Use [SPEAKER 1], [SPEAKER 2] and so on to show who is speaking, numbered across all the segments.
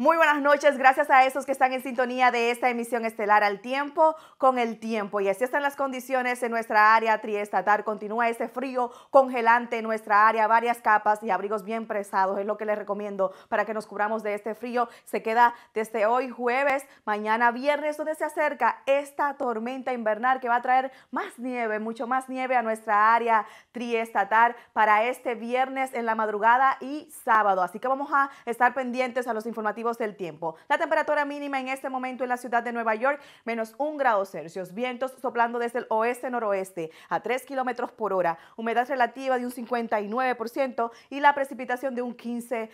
[SPEAKER 1] Muy buenas noches, gracias a esos que están en sintonía de esta emisión estelar al tiempo con el tiempo. Y así están las condiciones en nuestra área triestatal. Continúa ese frío congelante en nuestra área, varias capas y abrigos bien presados. Es lo que les recomiendo para que nos cubramos de este frío. Se queda desde hoy jueves, mañana viernes, donde se acerca esta tormenta invernal que va a traer más nieve, mucho más nieve a nuestra área triestatal para este viernes en la madrugada y sábado. Así que vamos a estar pendientes a los informativos del tiempo. La temperatura mínima en este momento en la ciudad de Nueva York, menos un grado Celsius. Vientos soplando desde el oeste-noroeste a 3 kilómetros por hora. Humedad relativa de un 59% y la precipitación de un 15%.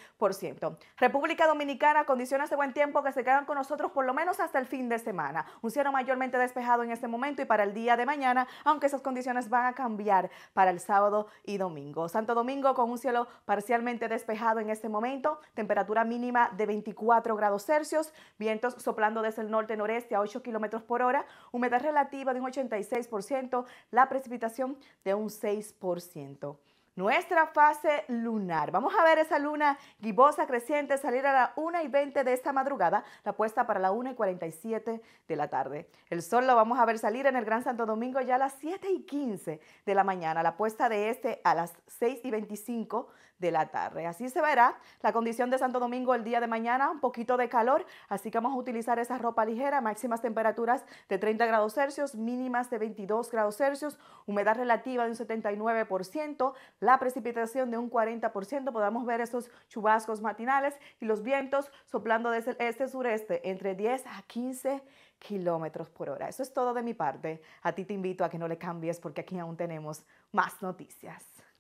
[SPEAKER 1] República Dominicana, condiciones de buen tiempo que se quedan con nosotros por lo menos hasta el fin de semana. Un cielo mayormente despejado en este momento y para el día de mañana, aunque esas condiciones van a cambiar para el sábado y domingo. Santo Domingo con un cielo parcialmente despejado en este momento, temperatura mínima de 24 4 grados Celsius, vientos soplando desde el norte-noreste a 8 kilómetros por hora, humedad relativa de un 86%, la precipitación de un 6% nuestra fase lunar. Vamos a ver esa luna gibosa creciente salir a las 1 y 20 de esta madrugada, la puesta para la 1 y 47 de la tarde. El sol lo vamos a ver salir en el Gran Santo Domingo ya a las 7 y 15 de la mañana, la puesta de este a las 6 y 25 de la tarde. Así se verá la condición de Santo Domingo el día de mañana, un poquito de calor, así que vamos a utilizar esa ropa ligera, máximas temperaturas de 30 grados Celsius, mínimas de 22 grados Celsius, humedad relativa de un 79%, la precipitación de un 40%. Podamos ver esos chubascos matinales y los vientos soplando desde el este-sureste entre 10 a 15 kilómetros por hora. Eso es todo de mi parte. A ti te invito a que no le cambies porque aquí aún tenemos más noticias.